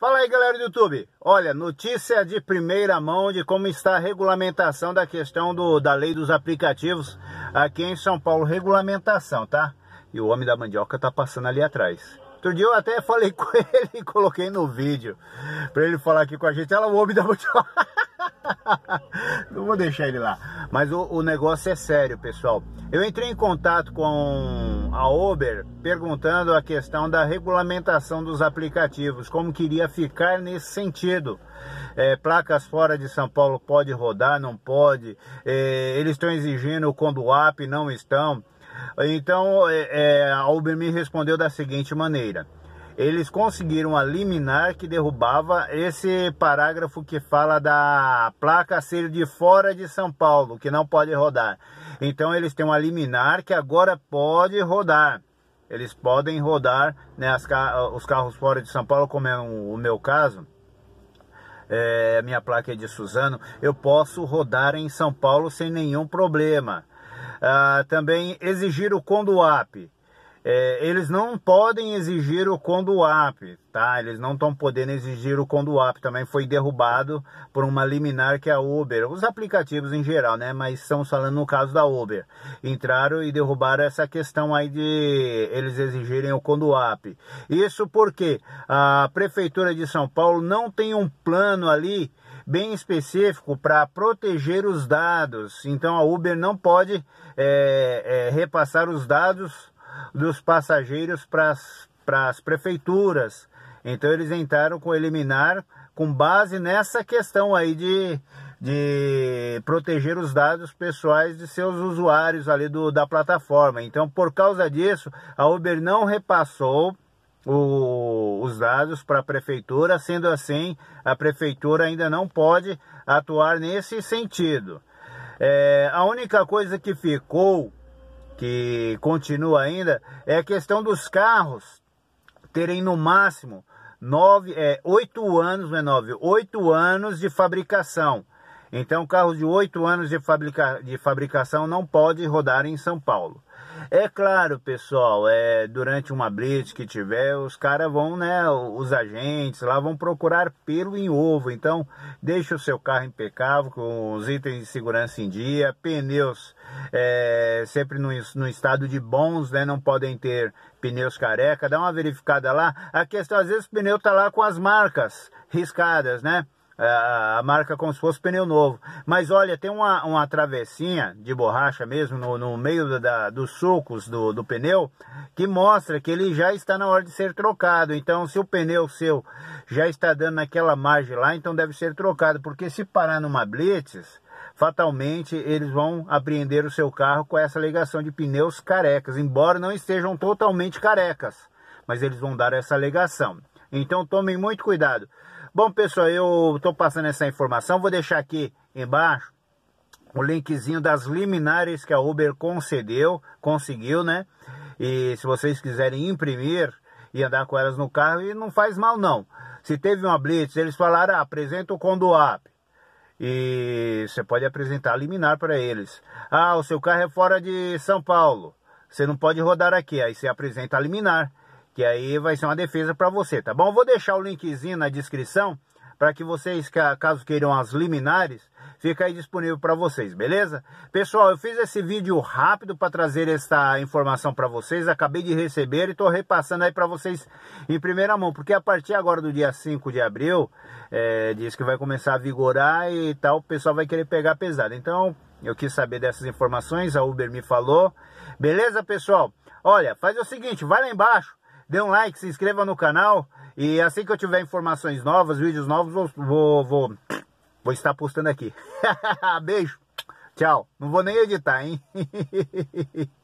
Fala aí galera do YouTube, olha, notícia de primeira mão de como está a regulamentação da questão do, da lei dos aplicativos aqui em São Paulo, regulamentação, tá? E o homem da mandioca tá passando ali atrás. Outro dia eu até falei com ele e coloquei no vídeo pra ele falar aqui com a gente, ela o homem da mandioca... não vou deixar ele lá. Mas o, o, negócio é sério, pessoal. Eu entrei em contato com a Uber perguntando a questão da regulamentação dos aplicativos, como queria ficar nesse sentido. É, placas fora de São Paulo pode rodar, não pode. É, eles estão exigindo o Conduap, não estão. Então é, é, a Uber me respondeu da seguinte maneira eles conseguiram a liminar que derrubava esse parágrafo que fala da placa ser de fora de São Paulo, que não pode rodar. Então eles têm uma liminar que agora pode rodar. Eles podem rodar né, as, os carros fora de São Paulo, como é o meu caso. É, minha placa é de Suzano. Eu posso rodar em São Paulo sem nenhum problema. Ah, também exigir o Conduap é, eles não podem exigir o Conduap, tá? Eles não estão podendo exigir o Conduap, também foi derrubado por uma liminar que é a Uber, os aplicativos em geral, né? Mas estamos falando no caso da Uber. Entraram e derrubaram essa questão aí de eles exigirem o Conduap. Isso porque a Prefeitura de São Paulo não tem um plano ali bem específico para proteger os dados. Então a Uber não pode é, é, repassar os dados dos passageiros para as prefeituras. Então eles entraram com eliminar com base nessa questão aí de, de proteger os dados pessoais de seus usuários ali do, da plataforma. Então, por causa disso, a Uber não repassou o, os dados para a prefeitura, sendo assim, a prefeitura ainda não pode atuar nesse sentido. É, a única coisa que ficou que continua ainda, é a questão dos carros terem no máximo nove, é, oito anos, não é nove, oito anos de fabricação. Então, carro de 8 anos de, fabrica de fabricação não pode rodar em São Paulo. É claro, pessoal, é, durante uma blitz que tiver, os caras vão, né, os agentes lá vão procurar pelo em ovo. Então, deixe o seu carro impecável, com os itens de segurança em dia, pneus é, sempre no, no, estado de bons, né, não podem ter pneus careca. Dá uma verificada lá. A questão, às vezes, o pneu tá lá com as marcas riscadas, né? É, a marca como se fosse pneu novo. Mas olha, tem uma, uma travessinha de borracha mesmo no, no meio da, dos sulcos do, do pneu que mostra que ele já está na hora de ser trocado. Então, se o pneu seu já está dando naquela margem lá, então deve ser trocado, porque se parar numa blitz fatalmente eles vão apreender o seu carro com essa alegação de pneus carecas, embora não estejam totalmente carecas, mas eles vão dar essa alegação. Então tomem muito cuidado. Bom, pessoal, eu estou passando essa informação. Vou deixar aqui embaixo o linkzinho das liminares que a Uber concedeu, conseguiu, né? E se vocês quiserem imprimir e andar com elas no carro, e não faz mal não. Se teve uma blitz, eles falaram, ah, apresenta o Condoap. E você pode apresentar liminar para eles. Ah, o seu carro é fora de São Paulo. Você não pode rodar aqui. Aí você apresenta a liminar que aí vai ser uma defesa para você, tá bom? vou deixar o linkzinho na descrição para que vocês, caso queiram as liminares, fica aí disponível para vocês, beleza? Pessoal, eu fiz esse vídeo rápido para trazer essa informação para vocês, acabei de receber e estou repassando aí para vocês em primeira mão, porque a partir agora do dia 5 de abril, é, diz que vai começar a vigorar e tal, o pessoal vai querer pegar pesado, então... Eu quis saber dessas informações, a Uber me falou. Beleza, pessoal? Olha, faz o seguinte, vai lá embaixo, Dê um like, se inscreva no canal. E assim que eu tiver informações novas, vídeos novos, vou, vou, vou, vou estar postando aqui. Beijo. Tchau. Não vou nem editar, hein?